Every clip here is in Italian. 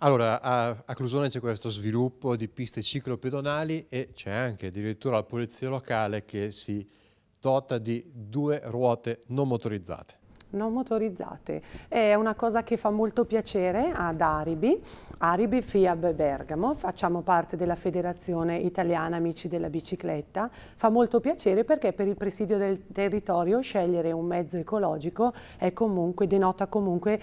Allora, a, a Clusone c'è questo sviluppo di piste ciclopedonali e c'è anche addirittura la polizia locale che si dota di due ruote non motorizzate. Non motorizzate, è una cosa che fa molto piacere ad Aribi, Aribi FIAB Bergamo, facciamo parte della Federazione Italiana Amici della Bicicletta, fa molto piacere perché per il presidio del territorio scegliere un mezzo ecologico comunque, denota comunque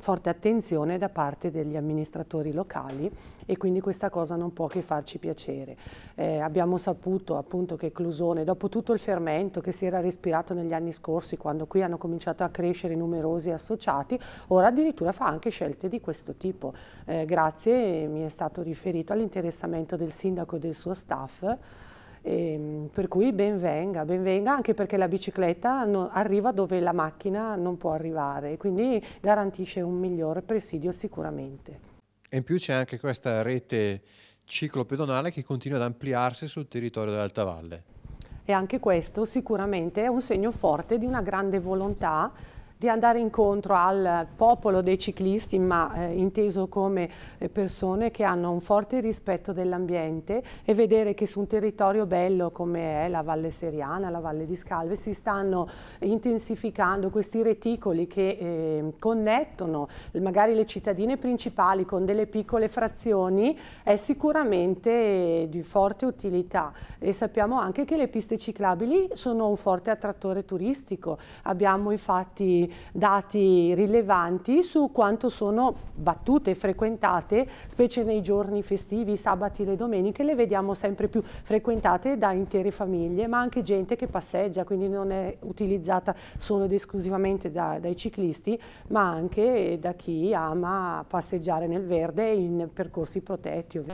forte attenzione da parte degli amministratori locali e quindi questa cosa non può che farci piacere. Eh, abbiamo saputo appunto che Clusone, dopo tutto il fermento che si era respirato negli anni scorsi, quando qui hanno cominciato a crescere numerosi associati, ora addirittura fa anche scelte di questo tipo. Eh, grazie, mi è stato riferito all'interessamento del sindaco e del suo staff e, ehm, per cui ben venga, ben venga, anche perché la bicicletta no, arriva dove la macchina non può arrivare, quindi garantisce un migliore presidio sicuramente. E in più c'è anche questa rete ciclopedonale che continua ad ampliarsi sul territorio dell'Alta Valle. E anche questo sicuramente è un segno forte di una grande volontà di andare incontro al popolo dei ciclisti, ma eh, inteso come eh, persone che hanno un forte rispetto dell'ambiente e vedere che su un territorio bello come è la Valle Seriana, la Valle di Scalve, si stanno intensificando questi reticoli che eh, connettono magari le cittadine principali con delle piccole frazioni è sicuramente di forte utilità e sappiamo anche che le piste ciclabili sono un forte attrattore turistico. Abbiamo infatti dati rilevanti su quanto sono battute, frequentate, specie nei giorni festivi, sabati e domeniche, le vediamo sempre più frequentate da intere famiglie, ma anche gente che passeggia, quindi non è utilizzata solo ed esclusivamente da, dai ciclisti, ma anche da chi ama passeggiare nel verde in percorsi protetti. Ovviamente.